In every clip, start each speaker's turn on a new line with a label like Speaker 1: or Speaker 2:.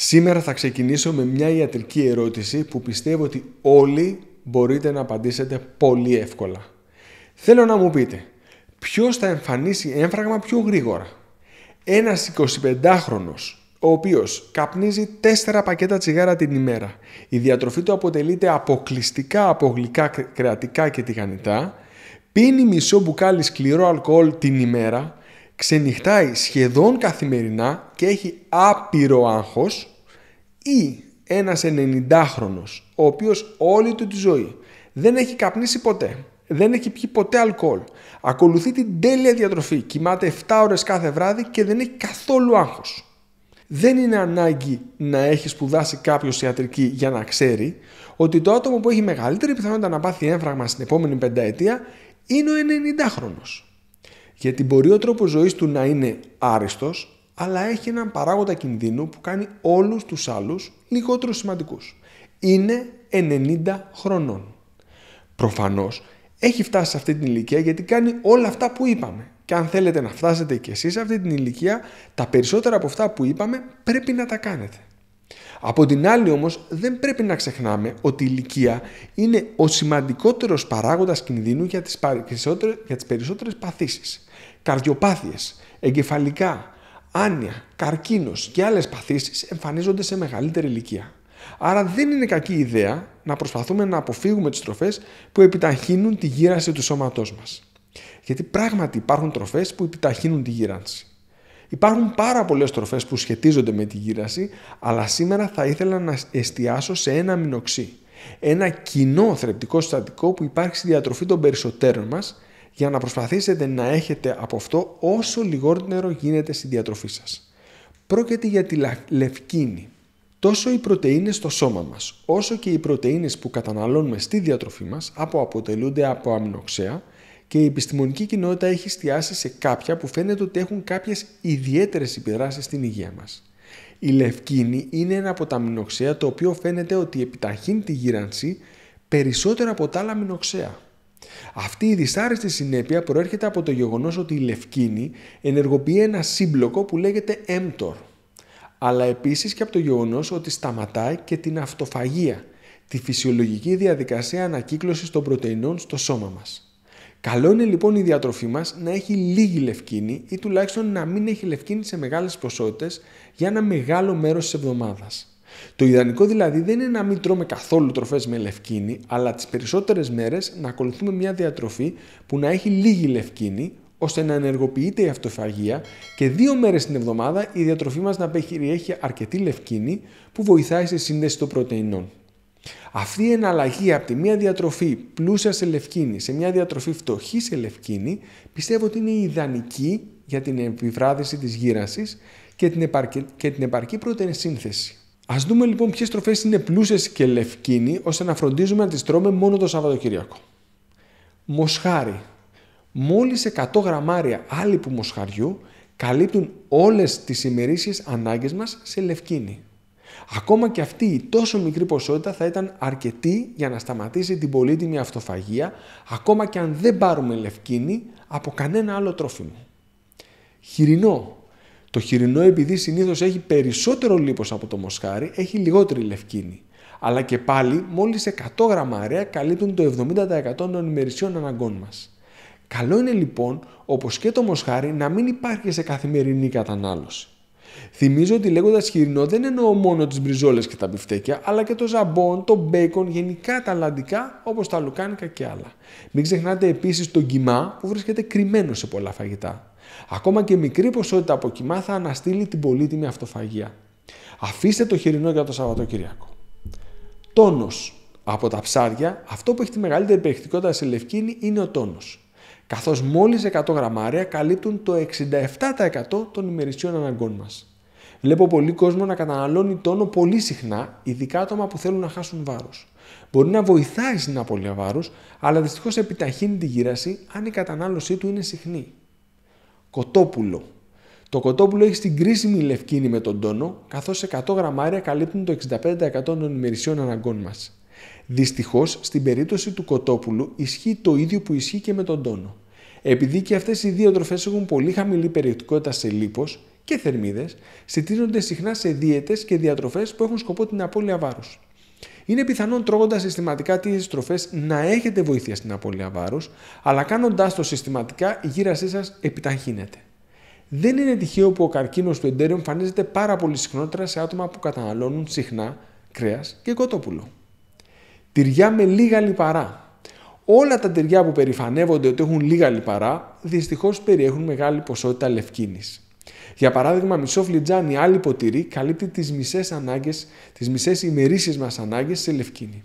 Speaker 1: Σήμερα θα ξεκινήσω με μια ιατρική ερώτηση που πιστεύω ότι όλοι μπορείτε να απαντήσετε πολύ εύκολα. Θέλω να μου πείτε, ποιος θα εμφανίσει έμφραγμα πιο γρήγορα. Ένας 25χρονος, ο οποίος καπνίζει 4 πακέτα τσιγάρα την ημέρα. Η διατροφή του αποτελείται αποκλειστικά από γλυκά κρεατικά και τηγανιτά, πίνει μισό μπουκάλι σκληρό αλκοόλ την ημέρα, ξενυχτάει σχεδόν καθημερινά και έχει άπειρο άγχος ή ένας 90χρονος ο οποίος όλη του τη ζωή δεν έχει καπνίσει ποτέ, δεν έχει πιει ποτέ αλκοόλ, ακολουθεί την τέλεια διατροφή, κοιμάται 7 ώρες κάθε βράδυ και δεν έχει καθόλου άγχος. Δεν είναι ανάγκη να έχει σπουδάσει κάποιος ιατρική για να ξέρει ότι το άτομο που έχει μεγαλύτερη πιθανότητα να πάθει έμφραγμα στην επόμενη πενταετία είναι ο 90χρονος. Γιατί μπορεί ο τρόπος ζωής του να είναι άριστος, αλλά έχει έναν παράγοντα κινδύνου που κάνει όλους τους άλλους λιγότερο σημαντικούς. Είναι 90 χρονών. Προφανώς έχει φτάσει σε αυτή την ηλικία γιατί κάνει όλα αυτά που είπαμε. Και αν θέλετε να φτάσετε και εσείς σε αυτή την ηλικία, τα περισσότερα από αυτά που είπαμε πρέπει να τα κάνετε. Από την άλλη όμως δεν πρέπει να ξεχνάμε ότι η ηλικία είναι ο σημαντικότερος παράγοντας κινδύνου για τις περισσότερες παθήσεις καρδιοπάθειες, εγκεφαλικά, άνοια, καρκίνος και άλλες παθήσεις εμφανίζονται σε μεγαλύτερη ηλικία. Άρα δεν είναι κακή ιδέα να προσπαθούμε να αποφύγουμε τις τροφές που επιταχύνουν τη γύραση του σώματός μας. Γιατί πράγματι υπάρχουν τροφές που επιταχύνουν τη γύρανση. Υπάρχουν πάρα πολλές τροφές που σχετίζονται με τη γύραση, αλλά σήμερα θα ήθελα να εστιάσω σε ένα μινοξύ, Ένα κοινό θρεπτικό συστατικό που υπάρχει στη διατροφή των περισσότερων μας για να προσπαθήσετε να έχετε από αυτό όσο λιγότερο γίνεται στη διατροφή σας. Πρόκειται για τη λευκίνη. Τόσο οι πρωτεΐνες στο σώμα μας, όσο και οι πρωτεΐνες που καταναλώνουμε στη διατροφή μας από αποτελούνται από αμυνοξέα και η επιστημονική κοινότητα έχει εστιάσει σε κάποια που φαίνεται ότι έχουν κάποιες ιδιαίτερες επιδράσεις στην υγεία μας. Η λευκίνη είναι ένα από τα αμυνοξέα το οποίο φαίνεται ότι επιταχύνει τη γύρανση περισσότερο από τα άλλα αμινοξέα. Αυτή η δυσάρεστη συνέπεια προέρχεται από το γεγονός ότι η λευκίνη ενεργοποιεί ένα σύμπλοκο που λέγεται mTOR, αλλά επίσης και από το γεγονός ότι σταματάει και την αυτοφαγία, τη φυσιολογική διαδικασία ανακύκλωσης των πρωτεϊνών στο σώμα μας. Καλό είναι λοιπόν η διατροφή μας να έχει λίγη λευκίνη ή τουλάχιστον να μην έχει λευκίνη σε μεγάλες ποσότητες για ένα μεγάλο μέρος της εβδομάδας. Το ιδανικό δηλαδή δεν είναι να μην τρώμε καθόλου τροφές με λευκίνη, αλλά τις περισσότερες μέρες να ακολουθούμε μια διατροφή που να έχει λίγη λευκίνη, ώστε να ενεργοποιείται η αυτοφαγία και δύο μέρες την εβδομάδα η διατροφή μας να περιέχει αρκετή λευκίνη που βοηθάει στη σύνδεση των πρωτεϊνών. Αυτή η εναλλαγή από τη μία διατροφή πλούσια σε λευκίνη σε μια διατροφή φτωχή σε λευκίνη πιστεύω ότι είναι ιδανική για την επιβράδυση της γύρασης και την επαρκή, και την Ας δούμε λοιπόν ποιες τροφέ είναι πλούσιες και λευκίνη, ώστε να φροντίζουμε να τις τρώμε μόνο το Σαββατοκύριακο. Μοσχάρι. Μόλις 100 γραμμάρια άλυπου μοσχαριού καλύπτουν όλες τις ημερήσιες ανάγκες μας σε λευκίνη. Ακόμα και αυτή η τόσο μικρή ποσότητα θα ήταν αρκετή για να σταματήσει την πολύτιμη αυτοφαγία, ακόμα και αν δεν πάρουμε λευκίνη από κανένα άλλο τρόφιμο. Χοιρινό. Το χοιρινό επειδή συνήθως έχει περισσότερο λίπος από το μοσχάρι, έχει λιγότερη λευκίνη. Αλλά και πάλι μόλις 100 γραμμάρια καλύπτουν το 70% των ημερησιών αναγκών μας. Καλό είναι λοιπόν, όπως και το μοσχάρι, να μην υπάρχει σε καθημερινή κατανάλωση. Θυμίζω ότι λέγοντας χοιρινό δεν εννοώ μόνο τις μπριζόλες και τα μπιφτέκια, αλλά και το ζαμπόν, το μπέικον, γενικά τα λαντικά όπως τα λουκάνικα και άλλα. Μην ξεχνάτε επίσης τον κοιμά που βρίσκεται κρυμμένο σε πολλά φαγητά. Ακόμα και μικρή ποσότητα από κοιμά θα αναστείλει την πολύτιμη αυτοφαγία. Αφήστε το χοιρινό για το Σαββατοκύριακο. Τόνος. Από τα ψάρια, αυτό που έχει τη μεγαλύτερη περιεκτικότητα σε λευκίνη είναι ο τόνος. Καθώς μόλις 100 γραμμάρια καλύπτουν το 67% των ημερησιών αναγκών μας. Βλέπω πολύ κόσμο να καταναλώνει τόνο πολύ συχνά, ειδικά άτομα που θέλουν να χάσουν βάρος. Μπορεί να βοηθάει στην απώλεια βάρους, αλλά δυστυχώς επιταχύνει τη γύραση αν η κατανάλωσή του είναι συχνή. Κοτόπουλο. Το κοτόπουλο έχει στην κρίσιμη λευκίνη με τον τόνο, καθώς 100 γραμμάρια καλύπτουν το 65% των ημερησιών αναγκών μας. Δυστυχώς, στην περίπτωση του κοτόπουλου ισχύει το ίδιο που ισχύει και με τον τόνο. Επειδή και αυτές οι δύο τροφές έχουν πολύ χαμηλή περιεκτικότητα σε λίπος και θερμίδες, συντείνονται συχνά σε δίαιτες και διατροφές που έχουν σκοπό την απώλεια βάρους. Είναι πιθανόν τρώγοντας συστηματικά τις τροφέ να έχετε βοήθεια στην απώλεια βάρους, αλλά κάνοντάς το συστηματικά η γύρασή σας επιταχύνεται. Δεν είναι τυχαίο που ο καρκίνος του εντέρου εμφανίζεται πάρα πολύ συχνότερα σε άτομα που καταναλώνουν συχνά κρέας και κοτόπουλο. Τυριά με λίγα λιπαρά. Όλα τα τυριά που περηφανεύονται ότι έχουν λίγα λιπαρά, δυστυχώς περιέχουν μεγάλη ποσότητα λευκίνης. Για παράδειγμα, μισό φλιτζάνι άλλη ποτηρή καλύπτει τις μισές ανάγκες, τις μισές ημερήσεις μας ανάγκες σε λευκίνη.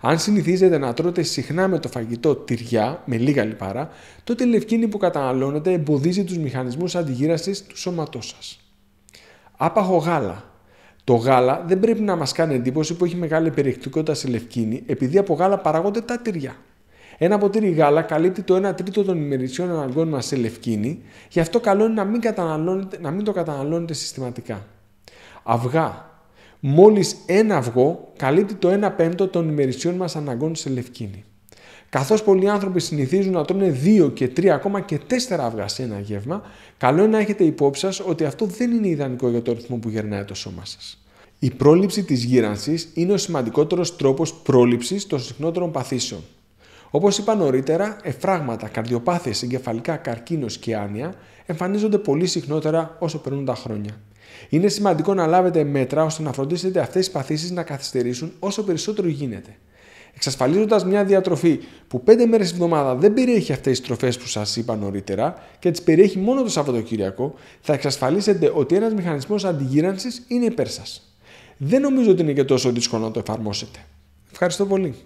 Speaker 1: Αν συνηθίζετε να τρώτε συχνά με το φαγητό τυριά, με λίγα λιπαρά, τότε η λευκίνη που καταναλώνετε εμποδίζει τους μηχανισμούς αντιγύρασης του σώματός σας. Άπαχο γάλα. Το γάλα δεν πρέπει να μας κάνει εντύπωση που έχει μεγάλη περιεκτικότητα σε λευκίνη, επειδή από γάλα παράγονται τα τυριά. Ένα ποτήρι γάλα καλύπτει το 1 τρίτο των ημερησιών αναγκών μας σε λευκίνη, γι' αυτό καλό είναι να μην, να μην το καταναλώνετε συστηματικά. Αυγά. Μόλις ένα αυγό καλύπτει το 1 πέμπτο των ημερησιών μας αναγκών σε λευκίνη. Καθώς πολλοί άνθρωποι συνηθίζουν να τρώνε 2 και 3, ακόμα και 4 αυγά σε ένα γεύμα, καλό είναι να έχετε υπόψη σας ότι αυτό δεν είναι ιδανικό για το ρυθμό που γερνάει το σώμα σας. Η πρόληψη της γύρανσης είναι ο σημαντικότερος τρόπος πρόληψης των συχνότερων παθήσεων. Όπως είπα νωρίτερα, εφράγματα, καρδιοπάθειε, εγκεφαλικά, καρκίνος και άνοια εμφανίζονται πολύ συχνότερα όσο περνούν τα χρόνια. Είναι σημαντικό να λάβετε μέτρα ώστε να φροντίσετε αυτές τι παθήσεις να καθυστερήσουν όσο περισσότερο γίνεται. Εξασφαλίζοντας μια διατροφή που 5 μέρε τη εβδομάδα δεν περιέχει αυτές τις τροφές που σας είπα νωρίτερα και τις περιέχει μόνο το Σαββατοκύριακο, θα εξασφαλίσετε ότι ένας μηχανισμός αντιγύρανσης είναι υπέρ σας. Δεν νομίζω ότι είναι και τόσο δύσκολο να το εφαρμόσετε. Ευχαριστώ πολύ.